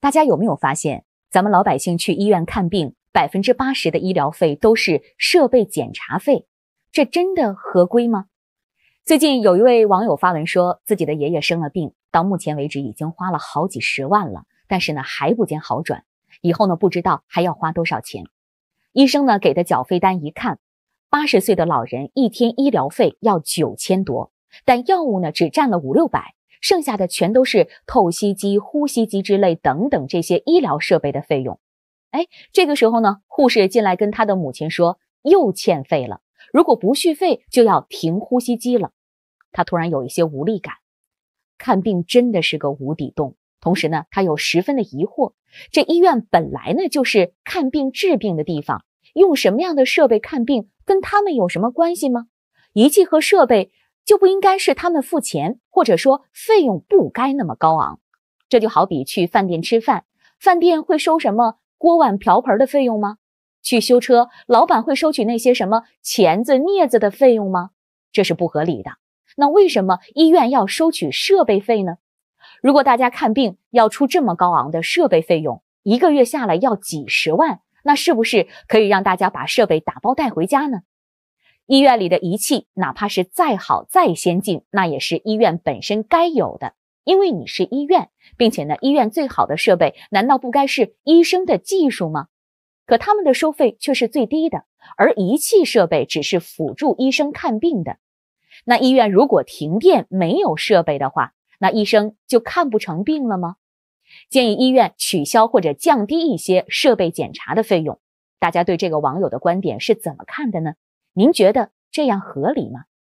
大家有没有发现，咱们老百姓去医院看病，百分之八十的医疗费都是设备检查费？这真的合规吗？最近有一位网友发文说，自己的爷爷生了病，到目前为止已经花了好几十万了，但是呢还不见好转，以后呢不知道还要花多少钱。医生呢给的缴费单一看，八十岁的老人一天医疗费要九千多，但药物呢只占了五六百。剩下的全都是透析机、呼吸机之类等等这些医疗设备的费用。哎，这个时候呢，护士进来跟他的母亲说，又欠费了，如果不续费就要停呼吸机了。他突然有一些无力感，看病真的是个无底洞。同时呢，他又十分的疑惑，这医院本来呢就是看病治病的地方，用什么样的设备看病，跟他们有什么关系吗？仪器和设备就不应该是他们付钱？或者说费用不该那么高昂，这就好比去饭店吃饭，饭店会收什么锅碗瓢盆的费用吗？去修车，老板会收取那些什么钳子镊子的费用吗？这是不合理的。那为什么医院要收取设备费呢？如果大家看病要出这么高昂的设备费用，一个月下来要几十万，那是不是可以让大家把设备打包带回家呢？医院里的仪器，哪怕是再好再先进，那也是医院本身该有的，因为你是医院，并且呢，医院最好的设备难道不该是医生的技术吗？可他们的收费却是最低的，而仪器设备只是辅助医生看病的。那医院如果停电没有设备的话，那医生就看不成病了吗？建议医院取消或者降低一些设备检查的费用。大家对这个网友的观点是怎么看的呢？您觉得这样合理吗？